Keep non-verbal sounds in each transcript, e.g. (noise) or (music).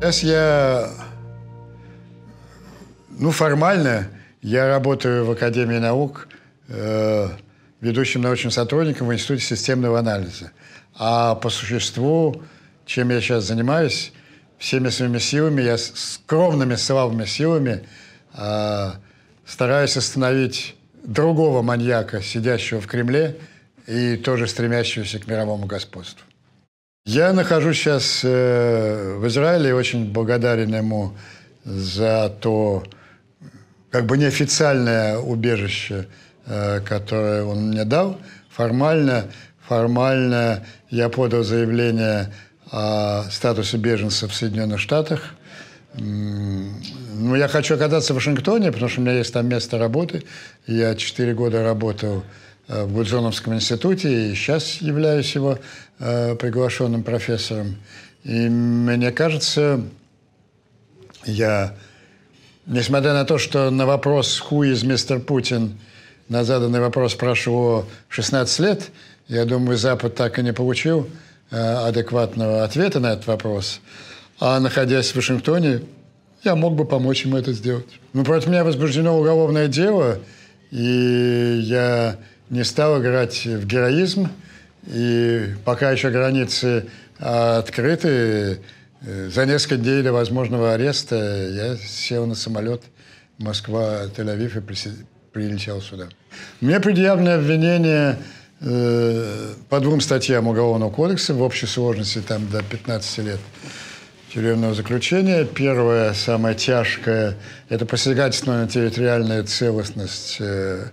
Сейчас я, ну, формально я работаю в Академии наук э, ведущим научным сотрудником в Институте системного анализа. А по существу, чем я сейчас занимаюсь, всеми своими силами, я скромными слабыми силами э, стараюсь остановить другого маньяка, сидящего в Кремле и тоже стремящегося к мировому господству. Я нахожусь сейчас э, в Израиле и очень благодарен ему за то, как бы неофициальное убежище, э, которое он мне дал. Формально, формально я подал заявление о статусе беженца в Соединенных Штатах. Ну, я хочу оказаться в Вашингтоне, потому что у меня есть там место работы. Я четыре года работал э, в Гудзоновском институте и сейчас являюсь его Э, приглашенным профессором. И мне кажется, я, несмотря на то, что на вопрос «Who is Mr. Putin?» на заданный вопрос прошло 16 лет, я думаю, Запад так и не получил э, адекватного ответа на этот вопрос. А находясь в Вашингтоне, я мог бы помочь ему это сделать. Но ну, против меня возбуждено уголовное дело, и я не стал играть в героизм, и пока еще границы а, открыты, э, за несколько дней до возможного ареста я сел на самолет Москва, Тель-Авив и прилетел сюда. Мне предъявлено обвинение э, по двум статьям Уголовного кодекса в общей сложности там до 15 лет тюремного заключения. Первое, самое тяжкое, это посягательство на территориальную целостность э,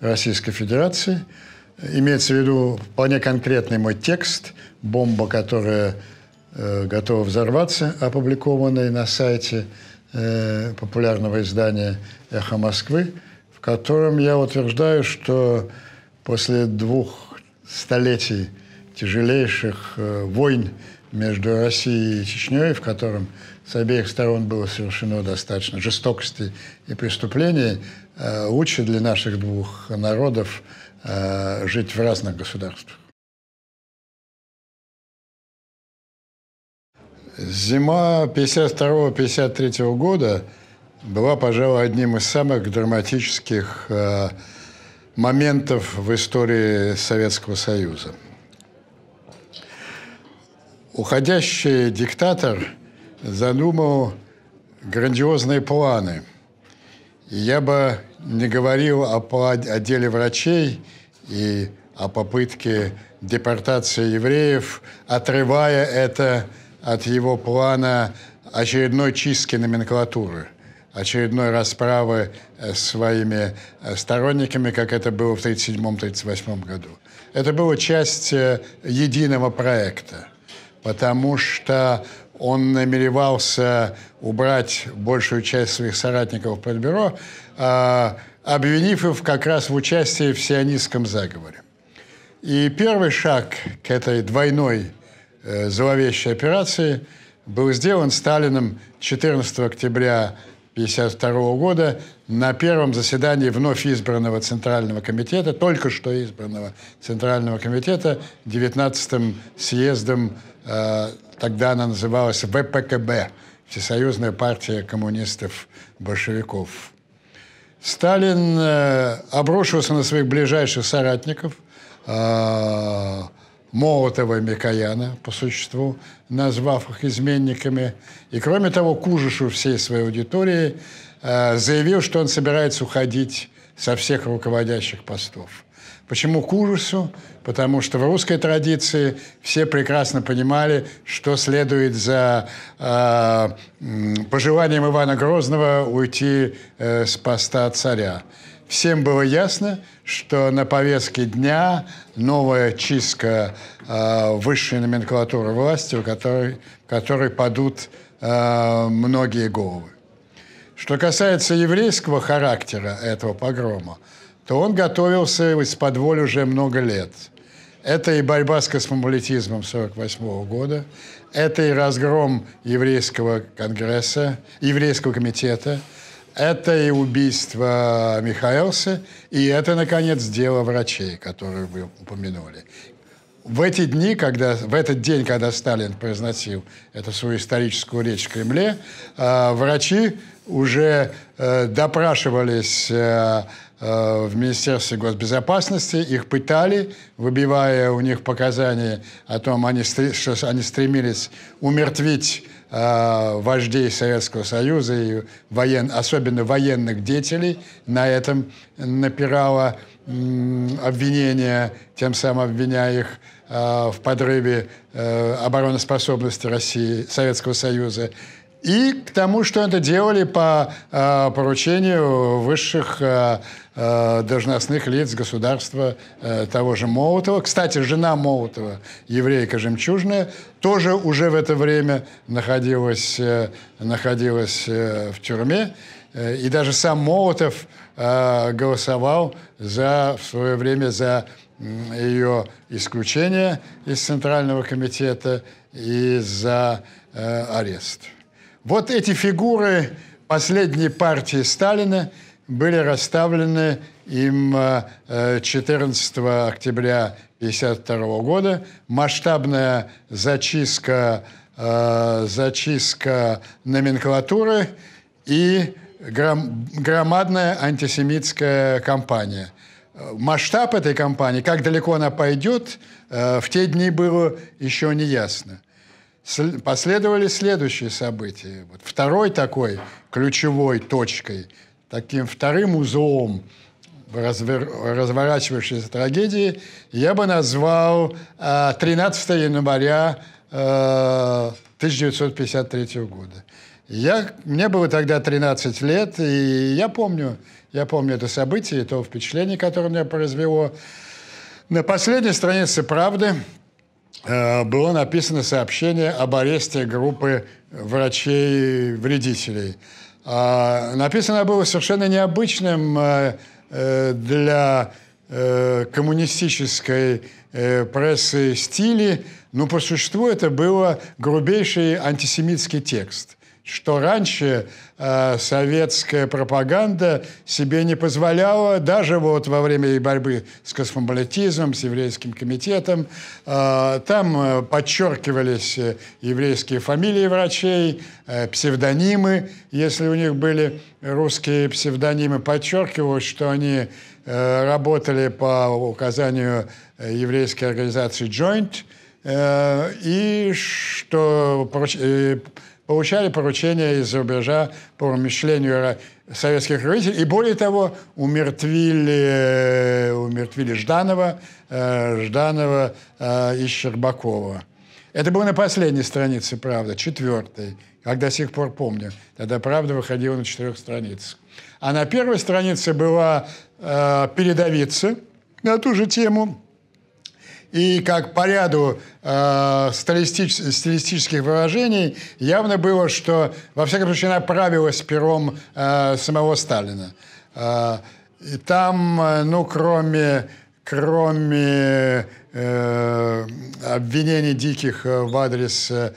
Российской Федерации – Имеется в виду вполне конкретный мой текст, бомба, которая э, готова взорваться, опубликованный на сайте э, популярного издания «Эхо Москвы», в котором я утверждаю, что после двух столетий тяжелейших э, войн между Россией и Чечней, в котором с обеих сторон было совершено достаточно жестокости и преступлений, э, учит для наших двух народов э, жить в разных государствах. Зима 52-53 года была, пожалуй, одним из самых драматических э, моментов в истории Советского Союза. Уходящий диктатор – задумал грандиозные планы. я бы не говорил о, о деле врачей и о попытке депортации евреев, отрывая это от его плана очередной чистки номенклатуры, очередной расправы э, своими э, сторонниками, как это было в 1937-1938 году. Это было часть э, единого проекта, потому что он намеревался убрать большую часть своих соратников в Политбюро, а, обвинив их как раз в участии в сионистском заговоре. И первый шаг к этой двойной э, зловещей операции был сделан Сталиным 14 октября 1952 года на первом заседании вновь избранного Центрального комитета, только что избранного Центрального комитета, 19-м съездом, э, тогда она называлась ВПКБ, Всесоюзная партия коммунистов-большевиков. Сталин э, обрушился на своих ближайших соратников, э, Молотова и Микояна, по существу, назвав их изменниками. И, кроме того, к ужасу всей своей аудитории Э, заявил, что он собирается уходить со всех руководящих постов. Почему к ужасу? Потому что в русской традиции все прекрасно понимали, что следует за э, пожеланием Ивана Грозного уйти э, с поста царя. Всем было ясно, что на повестке дня новая чистка э, высшей номенклатуры власти, у которой, в которой падут э, многие головы. Что касается еврейского характера этого погрома, то он готовился из-под воли уже много лет. Это и борьба с космополитизмом 1948 года, это и разгром еврейского конгресса, еврейского комитета, это и убийство Михаэлса, и это, наконец, дело врачей, которые вы упомянули. В эти дни, когда, в этот день, когда Сталин произносил эту свою историческую речь в Кремле, э, врачи уже э, допрашивались э, э, в Министерстве госбезопасности, их пытали, выбивая у них показания о том, они, что они стремились умертвить э, вождей Советского Союза и воен, особенно военных деятелей. На этом напирало обвинение, тем самым обвиняя их э, в подрыве э, обороноспособности России, Советского Союза. И к тому, что это делали по э, поручению высших э, э, должностных лиц государства э, того же Молотова. Кстати, жена Молотова, еврейка жемчужная, тоже уже в это время находилась, э, находилась э, в тюрьме. Э, и даже сам Молотов э, голосовал за, в свое время за ее исключение из Центрального комитета и за э, арест. Вот эти фигуры последней партии Сталина были расставлены им 14 э, э, октября 1952 года. Масштабная зачистка, э, зачистка номенклатуры и громадная антисемитская кампания. Масштаб этой кампании, как далеко она пойдет, в те дни было еще не ясно. Последовали следующие события. Вот второй такой ключевой точкой, таким вторым узлом развер... разворачивающейся трагедии я бы назвал 13 э, января 1953 э, года. Я, мне было тогда 13 лет, и я помню, я помню это событие, то впечатление, которое меня произвело. На последней странице «Правды» Э, было написано сообщение об аресте группы врачей-вредителей. А, написано было совершенно необычным э, э, для коммунистической прессы стиле, но по существу это было грубейший антисемитский текст – что раньше э, советская пропаганда себе не позволяла даже вот во время борьбы с космополитизмом, с еврейским комитетом. Э, там э, подчеркивались э, еврейские фамилии врачей, э, псевдонимы, если у них были русские псевдонимы, подчеркивалось, что они э, работали по указанию э, еврейской организации Joint, э, и что получали поручения из-за рубежа по мышлению советских революций. И более того, умертвили, э, умертвили Жданова, э, Жданова э, и Щербакова. Это было на последней странице, правда, четвертой, как до сих пор помню. Тогда правда выходила на четырех страницах. А на первой странице была э, передовица на ту же тему – и как по ряду э, стилистич, стилистических выражений явно было, что, во всяком случае, она правилась пером э, самого Сталина. Э, и там, э, ну, кроме, кроме э, обвинений диких э, в адрес э,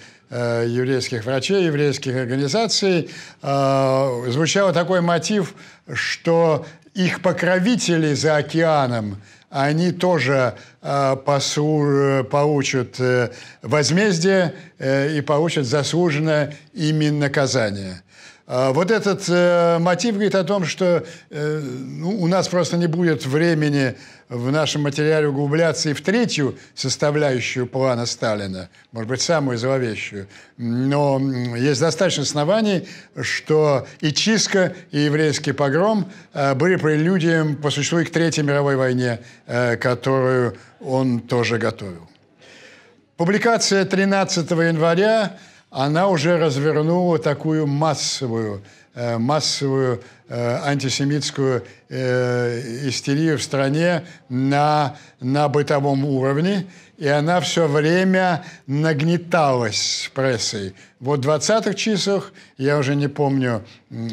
еврейских врачей, еврейских организаций, э, звучал такой мотив, что их покровители за океаном – они тоже э, посу, получат э, возмездие э, и получат заслуженное именно наказание. А, вот этот э, мотив говорит о том, что э, ну, у нас просто не будет времени в нашем материале углубляться и в третью составляющую плана Сталина, может быть, самую зловещую. Но есть достаточно оснований, что и чистка, и еврейский погром э, были прелюдием по существу и к Третьей мировой войне, э, которую он тоже готовил. Публикация 13 января она уже развернула такую массовую, э, массовую э, антисемитскую э, истерию в стране на, на бытовом уровне, и она все время нагнеталась с прессой. Вот в 20-х числах, я уже не помню,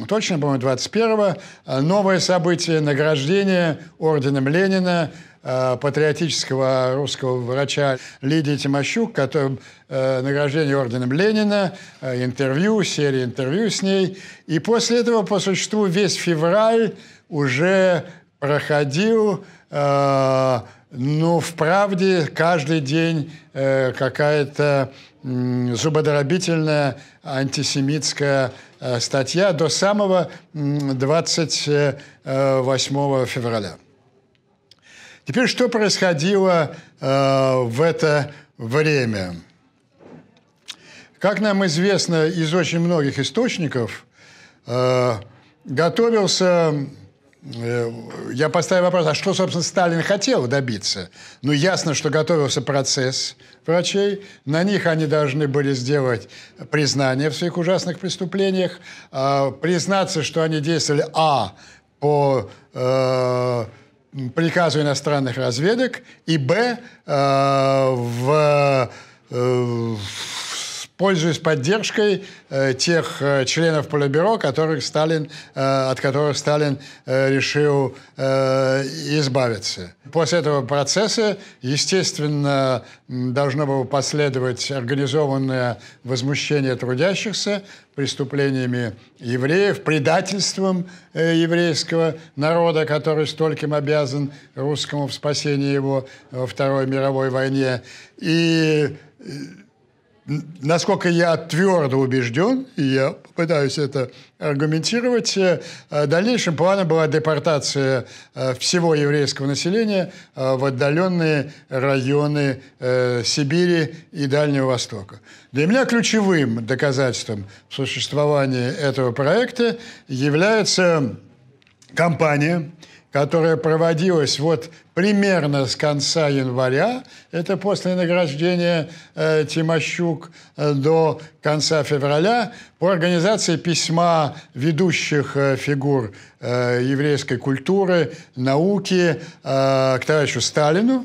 точно помню, 21-го, новое событие, награждение орденом Ленина – Э, патриотического русского врача Лидии Тимощук, которым э, награждение орденом Ленина, э, интервью, серия интервью с ней. И после этого, по существу, весь февраль уже проходил, э, ну, в правде, каждый день э, какая-то э, зубодоробительная антисемитская э, статья до самого э, 28 февраля. Теперь, что происходило э, в это время? Как нам известно из очень многих источников, э, готовился э, я поставил вопрос, а что, собственно, Сталин хотел добиться? Ну, ясно, что готовился процесс врачей. На них они должны были сделать признание в своих ужасных преступлениях, а, признаться, что они действовали, а, по э, приказу иностранных разведок, и б, э, в, э, в пользуясь поддержкой э, тех э, членов Политбюро, которых Сталин, э, от которых Сталин э, решил э, избавиться. После этого процесса, естественно, должно было последовать организованное возмущение трудящихся преступлениями евреев, предательством э, еврейского народа, который стольким обязан русскому в спасении его во Второй мировой войне. И э, насколько я твердо убежден, и я пытаюсь это аргументировать, э, дальнейшим планом была депортация э, всего еврейского населения э, в отдаленные районы Сибири и Дальнего Востока. Для меня ключевым доказательством существования этого проекта является кампания которая проводилась вот примерно с конца января, это после награждения э, Тимощук, э, до конца февраля, по организации письма ведущих э, фигур э, еврейской культуры, науки э, к товарищу Сталину,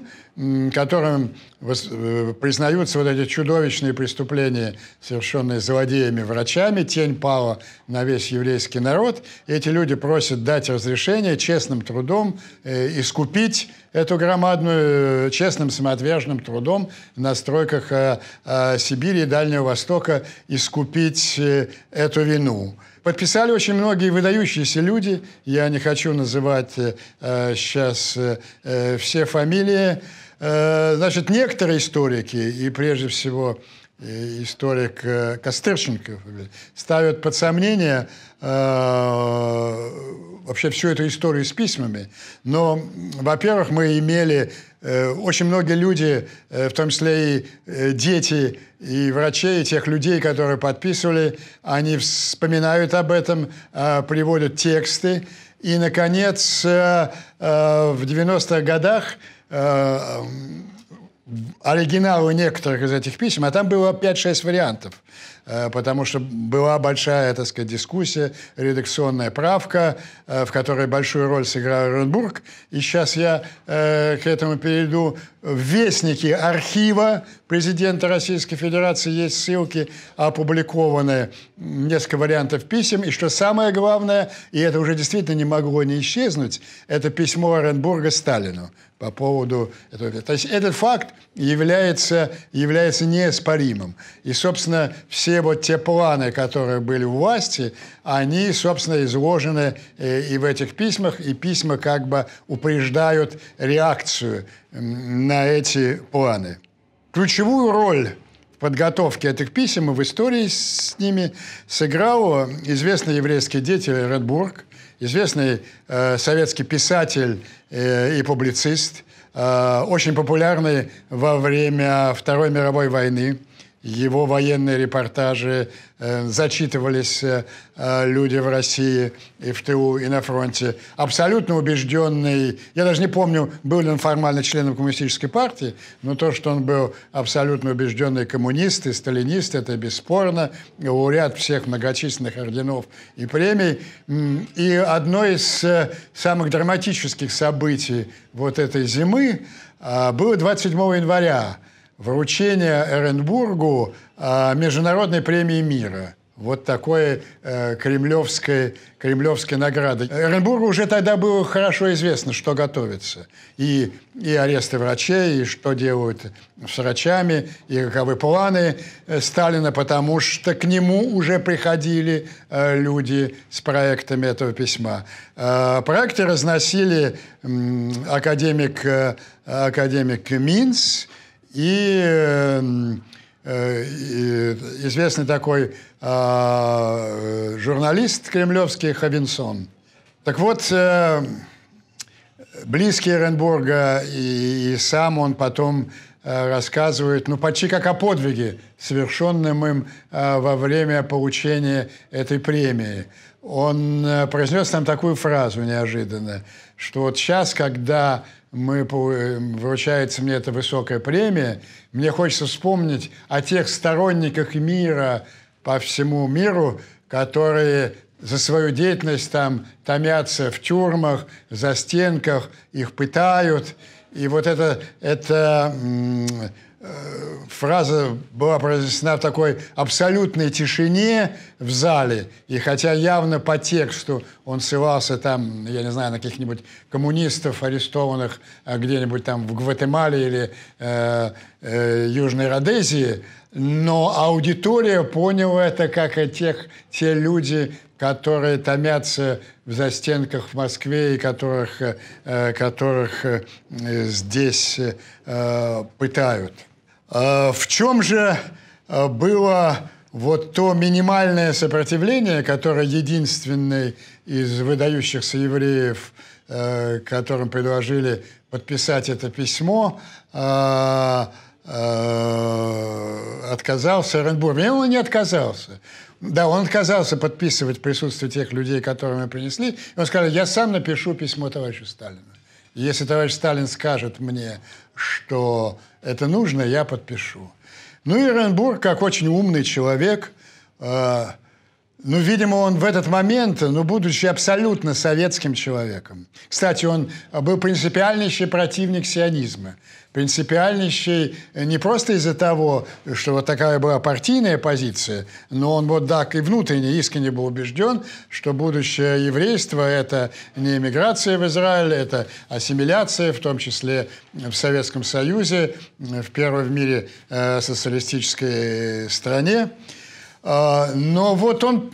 которым э, признаются вот эти чудовищные преступления, совершенные злодеями, врачами. Тень пала на весь еврейский народ. Эти люди просят дать разрешение честным трудом э, искупить эту громадную, э, честным самоотверженным трудом на стройках Сибири и Дальнего Востока искупить эту вину. Подписали очень многие выдающиеся люди. Я не хочу называть э, сейчас э, все фамилии. Э, значит, некоторые историки, и прежде всего э, историк э, Костерченков, ставят под сомнение вообще всю эту историю с письмами. Но, во-первых, мы имели очень многие люди, в том числе и дети и врачей, и тех людей, которые подписывали, они вспоминают об этом, приводят тексты. И, наконец, в 90-х годах Э, оригиналы некоторых из этих писем, а там было 5-6 вариантов. Э, потому что была большая, так сказать, дискуссия, редакционная правка, э, в которой большую роль сыграл Оренбург. И сейчас я э, к этому перейду. В Вестнике архива президента Российской Федерации есть ссылки, опубликованные несколько вариантов писем. И что самое главное, и это уже действительно не могло не исчезнуть, это письмо Оренбурга Сталину по поводу этого. То есть этот факт является, является неоспоримым. И, собственно, все все вот те планы, которые были у власти, они, собственно, изложены э, и в этих письмах, и письма как бы упреждают реакцию на эти планы. Ключевую роль в подготовке этих писем и в истории с ними сыграл э, известный еврейский деятель Редбург, известный э, советский писатель э, и публицист, э, очень популярный во время Второй мировой войны – его военные репортажи, э, зачитывались э, люди в России и в ТУ, и на фронте. Абсолютно убежденный, я даже не помню, был ли он формально членом коммунистической партии, но то, что он был абсолютно убежденный коммунист и сталинист, это бесспорно, лауреат всех многочисленных орденов и премий. И одно из э, самых драматических событий вот этой зимы э, было 27 января, вручение Эренбургу а, Международной премии мира. Вот такой э, кремлевской, кремлевской награды. Оренбургу уже тогда было хорошо известно, что готовится. И, и аресты врачей, и что делают с врачами, и каковы планы э, Сталина, потому что к нему уже приходили э, люди с проектами этого письма. Э, проекты разносили э, академик, э, академик Минц, Эм, э, и известный такой а, журналист кремлевский Хабинсон. Так вот, э, близкий Эренбурга и, сам он потом э, рассказывает, ну, почти как о подвиге, совершенном им во время получения этой премии. Он произнес там такую фразу неожиданно, что вот сейчас, когда мы, э, вручается мне эта высокая премия, мне хочется вспомнить о тех сторонниках мира по всему миру, которые за свою деятельность там томятся в тюрьмах, за стенках, их пытают. И вот это, это фраза была произнесена в такой абсолютной тишине в зале, и хотя явно по тексту он ссылался там, я не знаю, на каких-нибудь коммунистов, арестованных э, где-нибудь там в Гватемале или э, э, Южной Родезии, но аудитория поняла это как и тех, те люди, которые томятся в застенках в Москве и которых, э, э которых э, здесь э, пытают. А, в чем же а, было вот то минимальное сопротивление, которое единственный из выдающихся евреев, э, которым предложили подписать это письмо, а, отказался Эренбург. Нет, он не отказался. Да, он отказался подписывать присутствие тех людей, которые мы принесли. И он сказал, я сам напишу письмо товарищу Сталину. Если товарищ Сталин скажет мне, что это нужно, я подпишу. Ну и Ренбург, как очень умный человек, э, ну, видимо, он в этот момент, ну, будучи абсолютно советским человеком. Кстати, он э, был принципиальнейший противник сионизма. Принципиальнейший э, не просто из-за того, что вот такая была партийная позиция, но он вот так и внутренне искренне был убежден, что будущее еврейства – это не эмиграция в Израиль, это ассимиляция, в том числе в Советском Союзе, э, в первой в мире социалистической стране. А, но вот он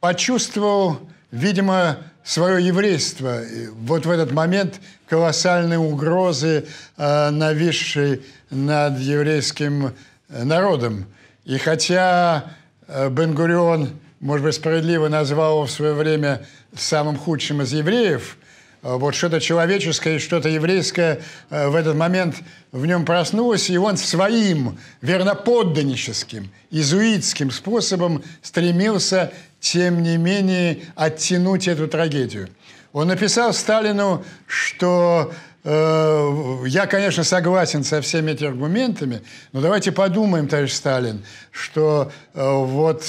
почувствовал, видимо, свое еврейство. Вот в этот момент колоссальные угрозы, а, нависшие над еврейским э, народом. И хотя э, Бен-Гурион, может быть, справедливо назвал его в свое время самым худшим из евреев – Э, вот что-то человеческое, что-то еврейское э, в этот момент в нем проснулось, и он своим верноподданническим, изуитским способом стремился, тем не менее, оттянуть эту трагедию. Он написал Сталину, что э, я, конечно, согласен со всеми этими аргументами, но давайте подумаем, товарищ Сталин, что вот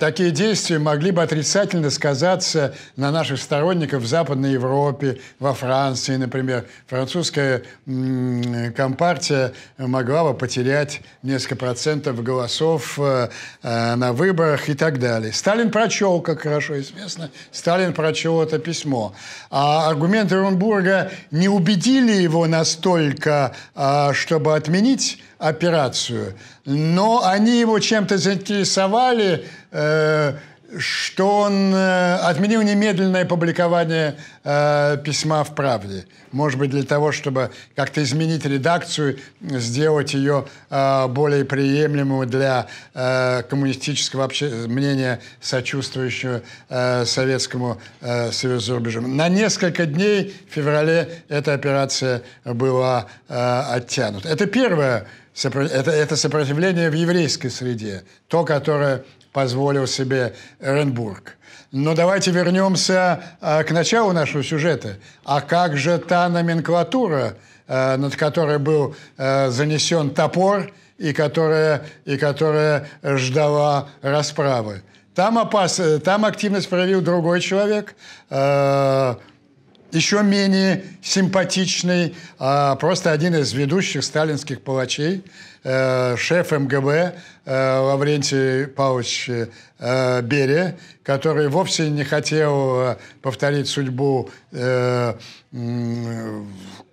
такие действия могли бы отрицательно сказаться на наших сторонников в Западной Европе, во Франции, например. Французская компартия могла бы потерять несколько процентов голосов э, э, на выборах и так далее. Сталин прочел, как хорошо известно, Сталин прочел это письмо. А аргументы Рунбурга не убедили его настолько, а, чтобы отменить операцию. Но они его чем-то заинтересовали, э, что он э, отменил немедленное публикование э, письма в «Правде». Может быть, для того, чтобы как-то изменить редакцию, сделать ее более приемлемую для коммунистического мнения, сочувствующего э, Советскому э, Союзу за рубежом. На несколько дней в феврале эта операция была оттянута. Это первое это, это сопротивление в еврейской среде, то, которое позволил себе Эренбург. Но давайте вернемся а, к началу нашего сюжета. А как же та номенклатура, а, над которой был а, занесен топор и которая, и которая ждала расправы? Там, опас... Там активность проявил другой человек, еще менее симпатичный, а просто один из ведущих сталинских палачей, э, шеф МГБ э, Лаврентий Павлович э, Берия, который вовсе не хотел э, повторить судьбу э,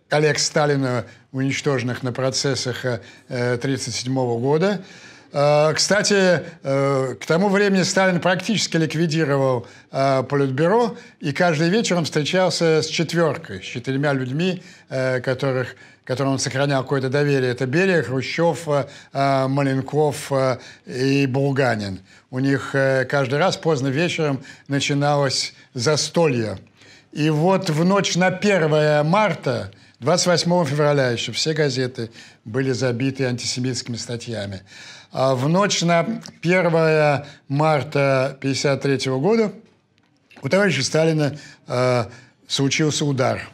коллег Сталина, уничтоженных на процессах 1937 года. Э, кстати, э, к тому времени Сталин практически ликвидировал э, Политбюро и каждый вечер он встречался с четверкой, с четырьмя людьми, которых которым он сохранял какое-то доверие, это Берия, Хрущев, Маленков и Булганин. У них каждый раз поздно вечером начиналось застолье. И вот в ночь на 1 марта 28 февраля еще все газеты были забиты антисемитскими статьями. А, в ночь на 1 марта 1953 года у товарища Сталина э, случился удар.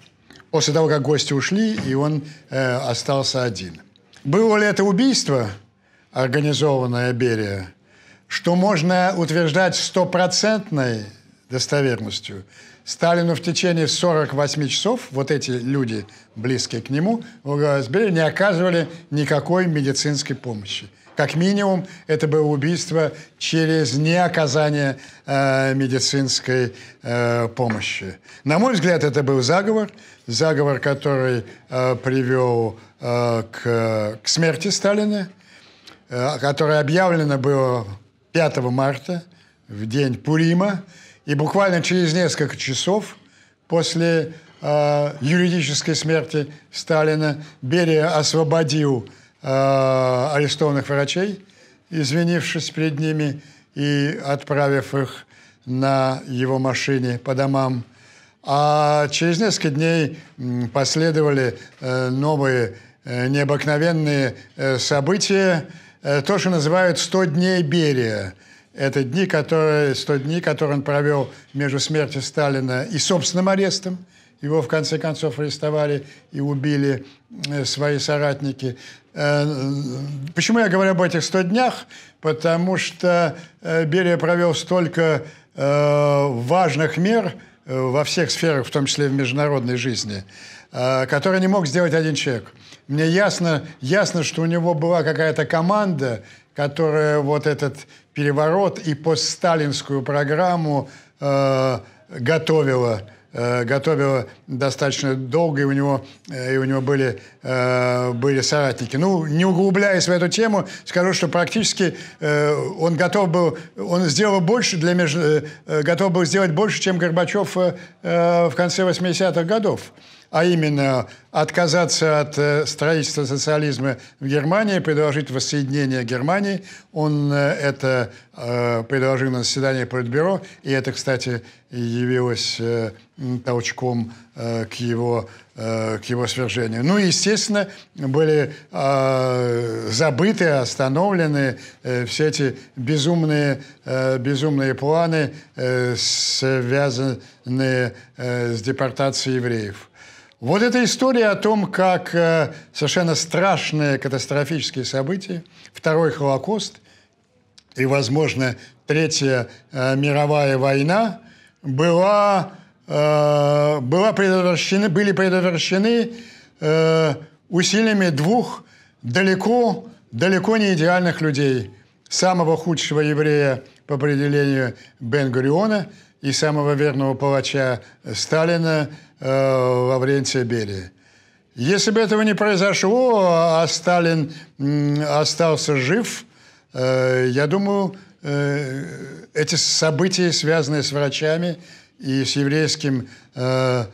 После того, как гости ушли, и он э, остался один. Было ли это убийство, организованное Берия, что можно утверждать стопроцентной достоверностью, Сталину в течение 48 часов вот эти люди, близкие к нему, в э, Берия не оказывали никакой медицинской помощи. Как минимум, это было убийство через неоказание э, медицинской э, помощи. На мой взгляд, это был заговор, заговор, который э, привел э, к, к смерти Сталина, э, которое объявлено было 5 марта, в день Пурима, и буквально через несколько часов после э, юридической смерти Сталина Берия освободил Э, арестованных врачей, извинившись перед ними и отправив их на его машине по домам. А через несколько дней последовали э, новые э, необыкновенные события, то, что называют сто дней Берия». Это дни, которые, 100 дней, которые он провел между смертью Сталина и собственным арестом. Его, в конце концов, арестовали и убили свои соратники. Э, почему я говорю об этих 100 днях? Потому что э, Берия провел столько э, важных мер во всех сферах, в том числе в международной жизни, которые не мог сделать один человек. Мне ясно, ясно, что у него была какая-то команда, которая вот этот переворот и постсталинскую программу э, готовила. Э, готовил достаточно долго, и у него, э, и у него были, э, были соратники. Ну, не углубляясь в эту тему, скажу, что практически он готов был, он сделал больше для между, готов был сделать больше, чем Горбачев в конце 80-х годов а именно отказаться от э, строительства социализма в Германии, предложить воссоединение Германии. Он э, это э, предложил на заседании Политбюро, и это, кстати, явилось толчком к его, к его свержению. Ну и, естественно, были а, забыты, остановлены все эти безумные, безумные планы, связанные с депортацией евреев. Вот эта история о том, как э, совершенно страшные катастрофические события, второй Холокост и, возможно, Третья э, мировая война была, э, была предотвращены, были предотвращены усилиями двух далеко, далеко не идеальных людей. Самого худшего еврея по определению Бен-Гуриона и самого верного палача Сталина э, Лаврентия Берия. Если бы этого не произошло, а Сталин остался жив, э, я думаю, э, эти события, связанные с врачами и с еврейским э,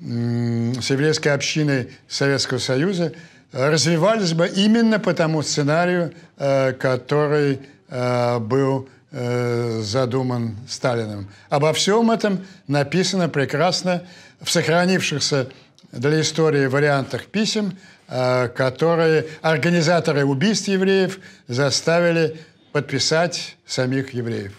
с еврейской общиной Советского Союза, развивались бы именно по тому сценарию, который был задуман Сталиным. Обо всем этом написано прекрасно в сохранившихся для истории вариантах писем, э, которые организаторы убийств евреев заставили подписать самих евреев.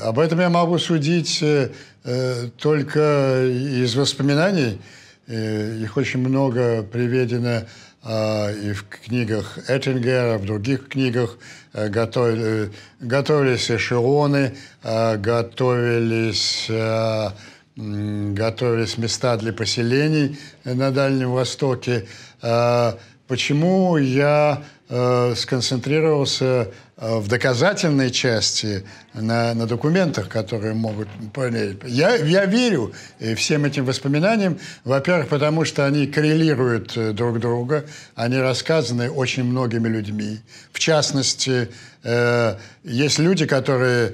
Об этом я могу судить э, э только из воспоминаний. Э, их очень много приведено а, и в книгах Эттингера, в других книгах э, готовили, э, готовились эшелоны, э, готовились, готовились места для поселений на Дальнем Востоке. А, почему я сконцентрировался Э, в доказательной части, на, на документах, которые могут Я, я верю э, всем этим воспоминаниям, во-первых, потому что они коррелируют э, друг друга, они рассказаны очень многими людьми. В частности, э, есть люди, которые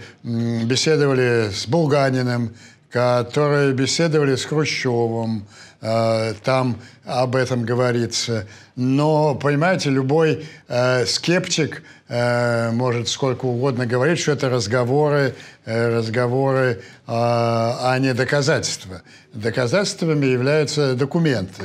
беседовали с Булганиным, которые беседовали с Хрущевым, Э, там об этом говорится. Но, понимаете, любой э, скептик э, может сколько угодно говорить, что это разговоры, э, разговоры, э, а не доказательства. Доказательствами являются документы.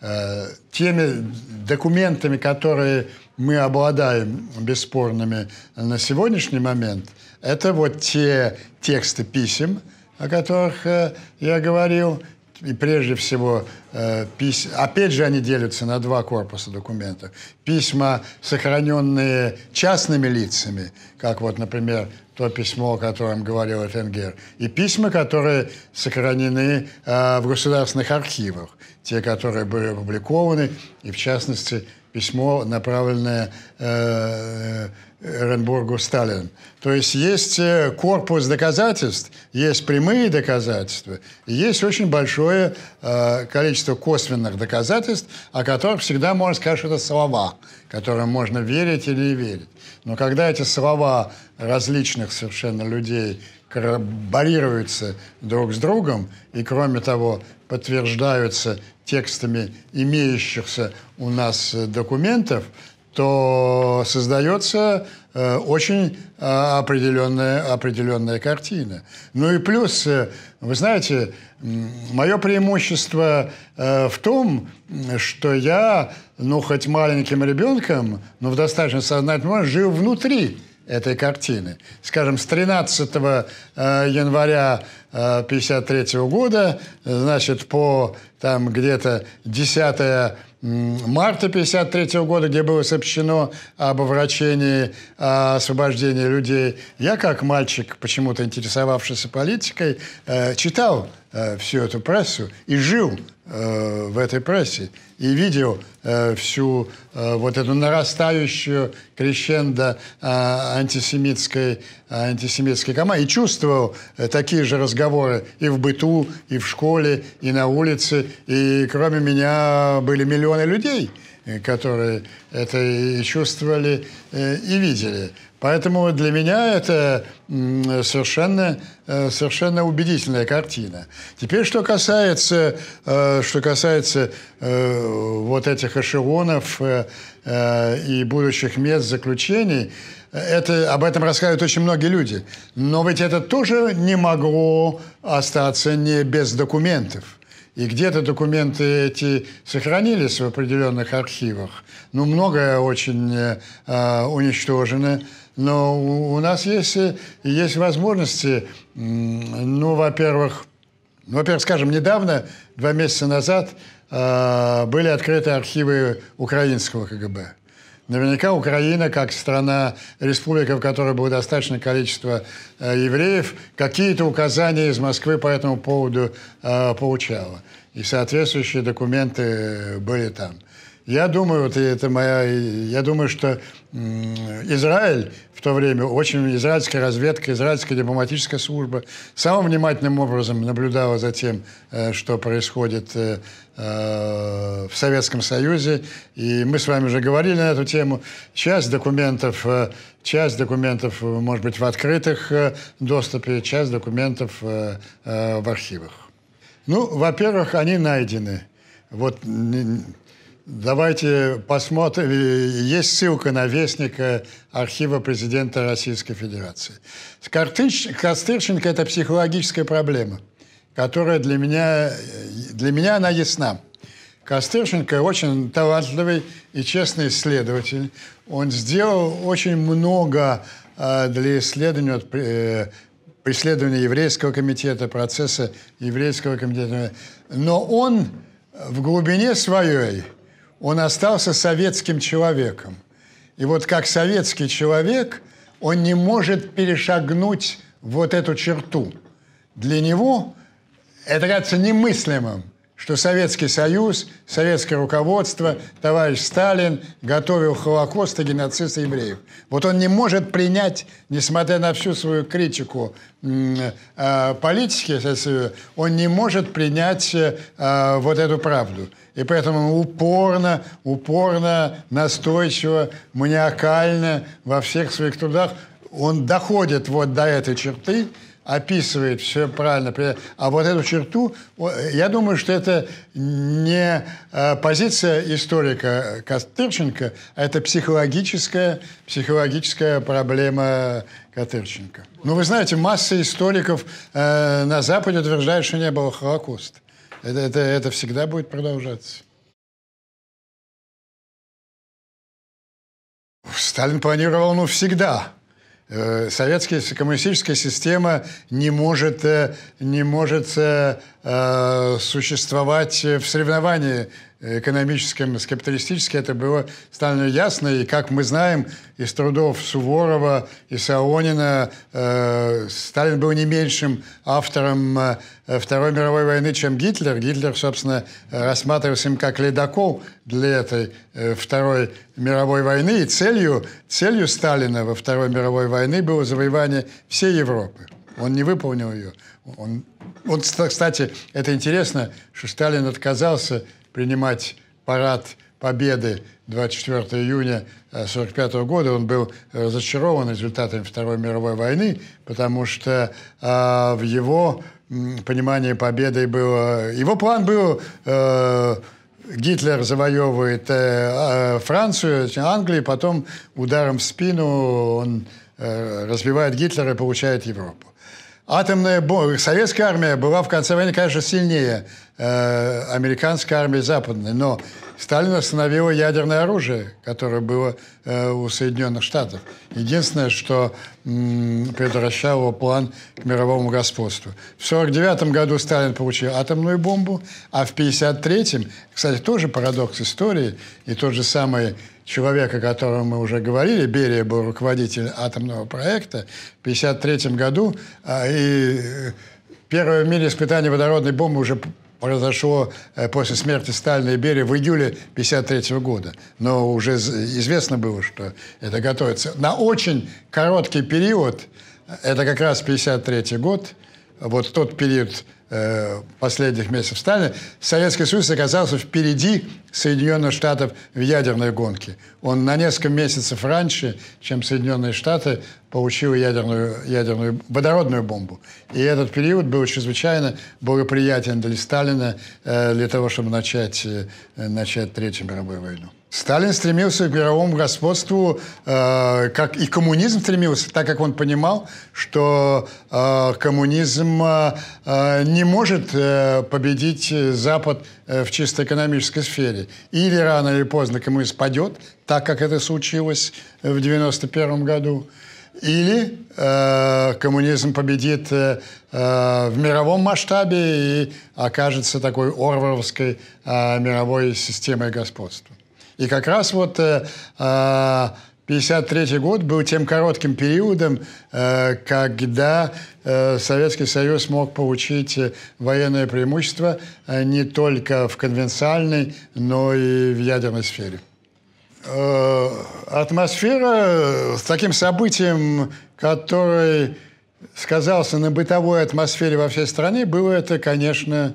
Э, теми документами, которые мы обладаем бесспорными на сегодняшний момент, это вот те тексты писем, о которых э, я говорил, и прежде всего, э, пись... опять же, они делятся на два корпуса документов. Письма, сохраненные частными лицами, как вот, например, то письмо, о котором говорил Эфенгер, и письма, которые сохранены э, в государственных архивах, те, которые были опубликованы, и, в частности, письмо, направленное э, Эренбургу Сталин. То есть есть э, корпус доказательств, есть прямые доказательства, и есть очень большое э, количество косвенных доказательств, о которых всегда можно сказать, что это слова, которым можно верить или не верить. Но когда эти слова различных совершенно людей корроборируются друг с другом и, кроме того, подтверждаются текстами имеющихся у нас э, документов – то создается э, очень э, определенная, определенная картина. Ну и плюс, э, вы знаете, мое преимущество э, в том, что я, ну хоть маленьким ребенком, но в достаточно сознательном возрасте, жил внутри этой картины. Скажем, с 13 э, января 1953 э, года, значит, по там где-то 10 марта 1953 года, где было сообщено об врачении, о а, освобождении людей. Я, как мальчик, почему-то интересовавшийся политикой, э, читал э, всю эту прессу и жил Э, в этой прессе и видел э, всю э, вот эту нарастающую крещендо э, антисемитской, антисемитской команды и чувствовал э, такие же разговоры и в быту, и в школе, и на улице. И кроме меня были миллионы людей – Э, которые это и чувствовали, э, и видели. Поэтому для меня это совершенно, э, совершенно убедительная картина. Теперь, что касается, что касается вот этих эшелонов и будущих мест заключений, это, об этом рассказывают очень многие люди. Но ведь это тоже не могло остаться не без документов. И где-то документы эти сохранились в определенных архивах. Ну, многое очень э, э уничтожено. Но у, у нас есть, э, есть возможности, ну, во-первых, ну, во-первых, скажем, недавно, два месяца назад, э, были открыты архивы украинского КГБ. Наверняка Украина, как страна, республика, в которой было достаточное количество э, евреев, какие-то указания из Москвы по этому поводу э, получала. И соответствующие документы э, были там. Я думаю, вот это моя, я думаю, что Израиль в то время, очень израильская разведка, израильская дипломатическая служба самым внимательным образом наблюдала за тем, что происходит Э, в Советском Союзе, и мы с вами уже говорили на эту тему. Часть документов, э, часть документов, э, может быть, в открытых доступе, часть документов в архивах. Ну, во-первых, они найдены. Вот давайте посмотрим. Есть ссылка на вестника архива президента Российской Федерации. Костырченко – это психологическая проблема – которая для меня, для меня она ясна. Костырченко очень талантливый и честный исследователь. Он сделал очень много э, для исследования э, преследования еврейского комитета, процесса еврейского комитета. Но он в глубине своей, он остался советским человеком. И вот как советский человек, он не может перешагнуть вот эту черту. Для него это кажется немыслимым, что Советский Союз, советское руководство, товарищ Сталин готовил Холокост и геноцид евреев. Вот он не может принять, несмотря на всю свою критику э, политики, э, он не может принять э, вот эту правду. И поэтому упорно, упорно, настойчиво, маниакально во всех своих трудах он доходит вот до этой черты – описывает все правильно. А вот эту черту, я думаю, что это не э, позиция историка Катырченко, а это психологическая, психологическая проблема Катырченко. Ну, вы знаете, масса историков э, на Западе утверждает, что не было Холокоста. Это, это, это всегда будет продолжаться. Сталин планировал, ну, всегда Э, советская коммунистическая система не может, э, не может э, существовать в соревновании экономическим, с капиталистическим, это было стало ясно. И, как мы знаем, из трудов Суворова и Саонина э, Сталин был не меньшим автором э, Второй мировой войны, чем Гитлер. Гитлер, собственно, рассматривался им как ледокол для этой э, Второй мировой войны. И целью, целью Сталина во Второй мировой войне было завоевание всей Европы. Он не выполнил ее. Он, он, кстати, это интересно, что Сталин отказался принимать парад Победы 24 июня 1945 э, года. Он был разочарован результатами Второй мировой войны, потому что э, в его понимании победы было... Э, его план был... Э, Гитлер завоевывает э, э Францию, Англию, потом ударом в спину он э, разбивает Гитлера и получает Европу. Атомная бомба, советская армия была в конце войны, конечно, сильнее э, американской армии западной. Но Сталин остановил ядерное оружие, которое было э, у Соединенных Штатов. Единственное, что м, предотвращало план к мировому господству. В 1949 году Сталин получил атомную бомбу, а в 1953, кстати, тоже парадокс истории, и тот же самый человек, о котором мы уже говорили, Берия был руководитель атомного проекта, в 1953 году, э, и первое в мире испытание водородной бомбы уже произошло э, после смерти Сталина и Берии в июле 1953 года. Но уже известно было, что это готовится. На очень короткий период, э, это как раз 1953 год, вот тот период Э, последних месяцев Сталина, Советский Союз оказался впереди Соединенных Штатов в ядерной гонке. Он на несколько месяцев раньше, чем Соединенные Штаты, получил ядерную, ядерную водородную бомбу. И этот период был чрезвычайно благоприятен для Сталина э, для того, чтобы начать, э, начать Третью мировую войну. Сталин стремился к мировому господству, э, как и коммунизм стремился, так как он понимал, что э, коммунизм э, э не может э, победить Запад э, в чисто экономической сфере. Или рано или поздно коммунизм падет, так как это случилось э, в 1991 году, или э, коммунизм победит э, э, в мировом масштабе и окажется такой орваровской э, мировой системой господства. И как раз вот 1953 э, а, год был тем коротким периодом, э, когда э, Советский Союз мог получить военное преимущество не только в конвенциальной, но и в ядерной сфере. Атмосфера с таким событием, который сказался на бытовой атмосфере во всей стране, было это, конечно,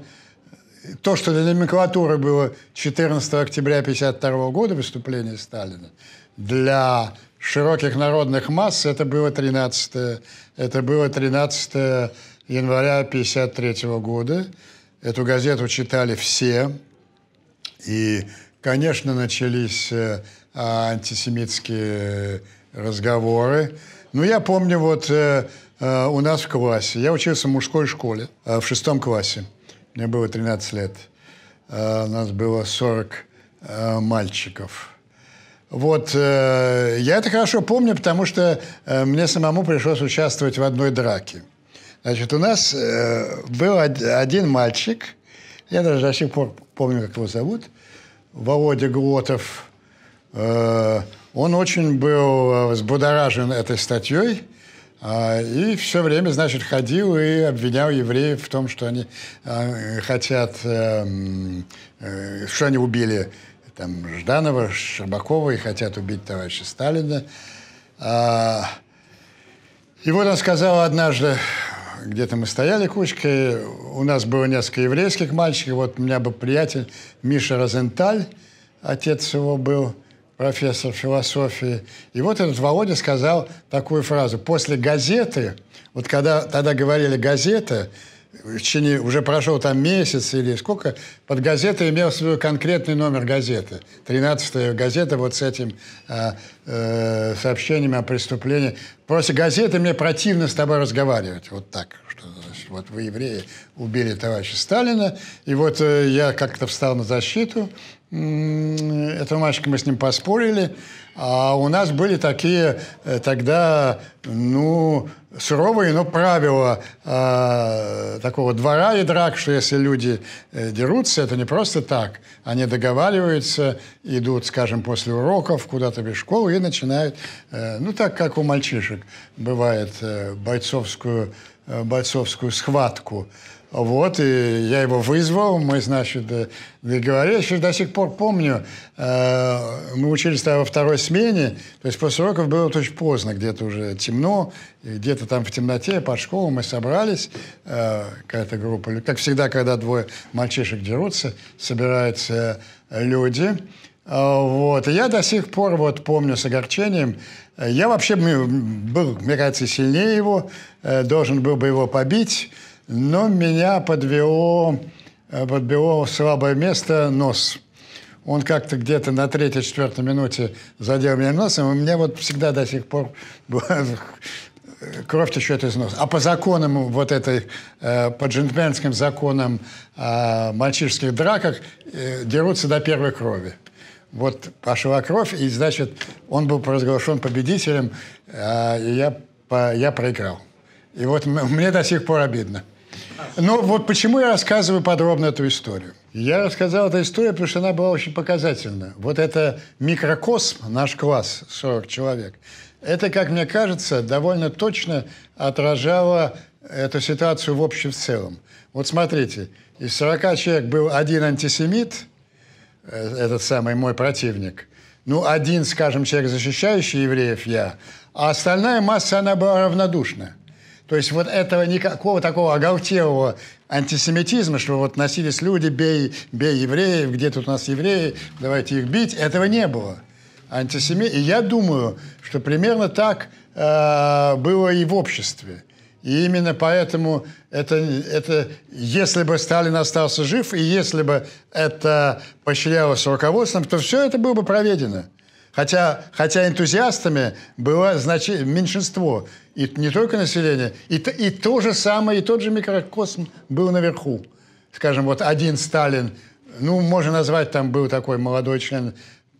то, что для номенклатуры было 14 октября 1952 года выступление Сталина, для широких народных масс это было 13, это было 13 января 1953 года. Эту газету читали все. И, конечно, начались э, антисемитские разговоры. Но я помню, вот э, э, у нас в классе, я учился в мужской школе в шестом классе – мне было 13 лет. Э, у нас было 40 э, мальчиков. Вот э, я это хорошо помню, потому что э, мне самому пришлось участвовать в одной драке. Значит, у нас э, был од один мальчик, я даже до сих пор помню, как его зовут, Володя Глотов. Э, он очень был э, взбудоражен этой статьей а, и все время, значит, ходил и обвинял евреев в том, что они а, хотят, эм, э, что они убили там Жданова, Шербакова и хотят убить товарища Сталина. А, и вот он сказал однажды, где-то мы стояли кучкой, у нас было несколько еврейских мальчиков, вот у меня был приятель Миша Розенталь, отец его был, профессор философии. И вот этот Володя сказал такую фразу. После газеты, вот когда тогда говорили «газета», в течение, уже прошел там месяц или сколько, под газетой имел свой конкретный номер газеты. 13-я газета вот с этим э, э, сообщением о преступлении. После газеты мне противно с тобой разговаривать. Вот так. Что, значит, вот вы, евреи, убили товарища Сталина. И вот э, я как-то встал на защиту этого мальчика мы с ним поспорили, а у нас были такие э, тогда, ну, суровые, но правила э, такого двора и драк, что если люди э, дерутся, это не просто так. Они договариваются, идут, скажем, после уроков куда-то в школу и начинают, э, ну, так как у мальчишек бывает, бойцовскую, бойцовскую схватку. Вот, и я его вызвал, мы, значит, э, договорились. Еще до сих пор помню, э, мы учились тогда во второй смене, то есть после уроков было очень поздно, где-то уже темно, где-то там в темноте под школу мы собрались, э, какая-то группа, как всегда, когда двое мальчишек дерутся, собираются люди, вот. И я до сих пор вот помню с огорчением. Я вообще был, мне кажется, сильнее его, должен был бы его побить но меня подвело, э, подвело слабое место нос. Он как-то где-то на третьей-четвертой минуте задел меня носом, и у меня вот всегда до сих пор (laughs) кровь течет из носа. А по законам вот этой, э, по джентльменским законам э, мальчишеских драках э, дерутся до первой крови. Вот пошла кровь, и, значит, он был провозглашен победителем, э, и я, я проиграл. И вот мне до сих пор обидно. Но ну, вот почему я рассказываю подробно эту историю. Я рассказал эту историю, потому что она была очень показательна. Вот это микрокосм, наш класс, 40 человек, это, как мне кажется, довольно точно отражало эту ситуацию в общем в целом. Вот смотрите, из 40 человек был один антисемит, э, этот самый мой противник, ну, один, скажем, человек, защищающий евреев, я, а остальная масса, она была равнодушна. То есть вот этого никакого такого оголтелого антисемитизма, что вот носились люди, бей, бей евреев, где тут у нас евреи, давайте их бить, этого не было. Антисеми... И я думаю, что примерно так э, было и в обществе. И именно поэтому это, это, если бы Сталин остался жив, и если бы это поощрялось руководством, то все это было бы проведено. Хотя, хотя энтузиастами было значи... меньшинство, и не только население, и, и то же самое, и тот же микрокосм был наверху. Скажем, вот один Сталин, ну, можно назвать, там был такой молодой член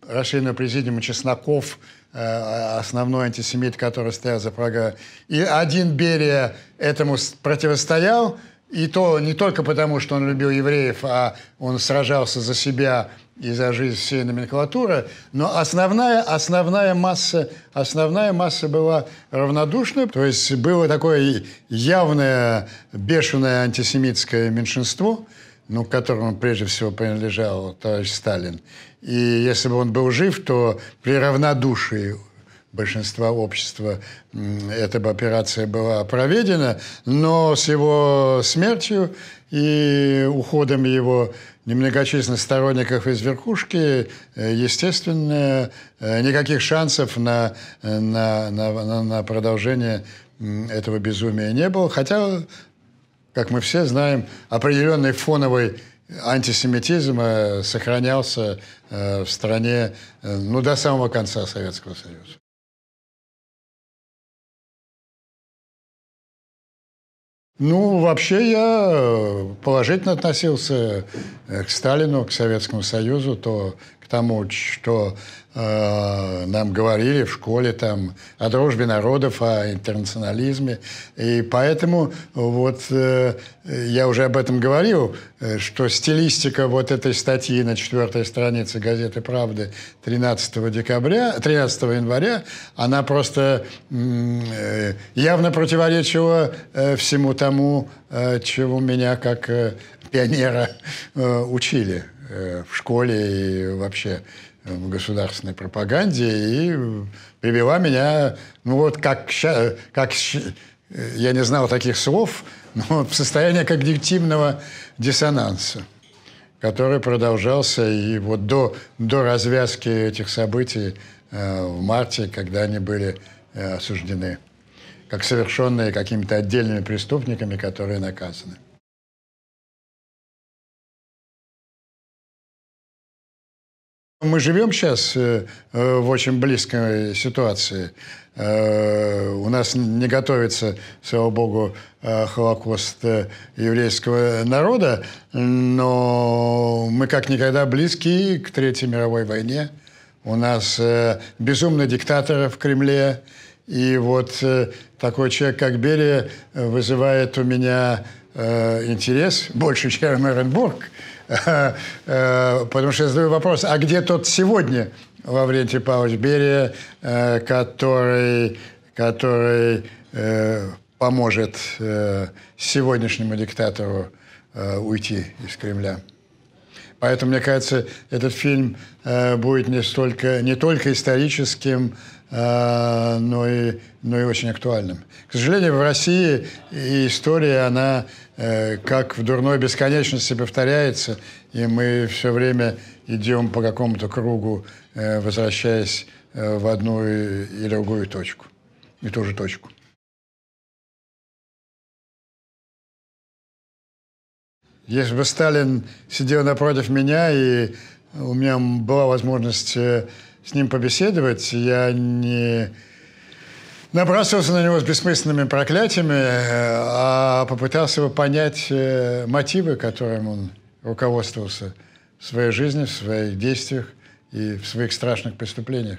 расширенного президиума Чесноков, э, основной антисемит, который стоял за Прага. И один Берия этому противостоял, и то не только потому, что он любил евреев, а он сражался за себя и за жизнь всей номенклатуры, но основная, основная масса, основная масса была равнодушна, то есть было такое явное бешеное антисемитское меньшинство, ну, к которому прежде всего принадлежал товарищ Сталин. И если бы он был жив, то при равнодушии большинства общества эта бы операция была проведена, но с его смертью и уходом его немногочисленных сторонников из верхушки, э, естественно, э, никаких шансов э, на, на, на, на продолжение этого безумия не было. Хотя, как мы все знаем, определенный фоновый антисемитизм сохранялся в стране ну, до самого конца Советского Союза. Ну, вообще я э, положительно относился э, к Сталину, к Советскому Союзу, то тому, что э, нам говорили в школе там о дружбе народов, о интернационализме. И поэтому вот э, я уже об этом говорил, э, что стилистика вот этой статьи на четвертой странице газеты «Правды» 13 декабря, 13 января, она просто э, явно противоречила э, всему тому, э, чему меня как э, пионера э, учили. Э, в школе и вообще э, в государственной пропаганде и привела меня, ну вот как, как э, я не знал таких слов, но в состояние когнитивного диссонанса, который продолжался и вот до, до развязки этих событий в марте, когда они были осуждены как совершенные какими-то отдельными преступниками, которые наказаны. Мы живем сейчас э, э, в очень близкой ситуации. Э, у нас не готовится, слава богу, Холокост еврейского народа, но мы как никогда близки к Третьей мировой войне. У нас безумный диктатор в Кремле, и вот такой человек, как Берия, вызывает у меня интерес больше, чем Эренбург. Э, потому что я задаю вопрос, а где тот сегодня, Лаврентий Павлович Берия, э, который, который э, поможет сегодняшнему диктатору уйти из Кремля? Поэтому, мне кажется, этот фильм будет не, столько, не только историческим, но и, но и очень актуальным. К сожалению, в России история, она Э, как в дурной бесконечности повторяется, и мы все время идем по какому-то кругу, э, возвращаясь э, в одну и другую точку, и ту же точку. Если бы Сталин сидел напротив меня, и у меня была возможность с ним побеседовать, я не набрасывался на него с бессмысленными проклятиями, э, а попытался бы понять э, мотивы, которым он руководствовался в своей жизни, в своих действиях и в своих страшных преступлениях.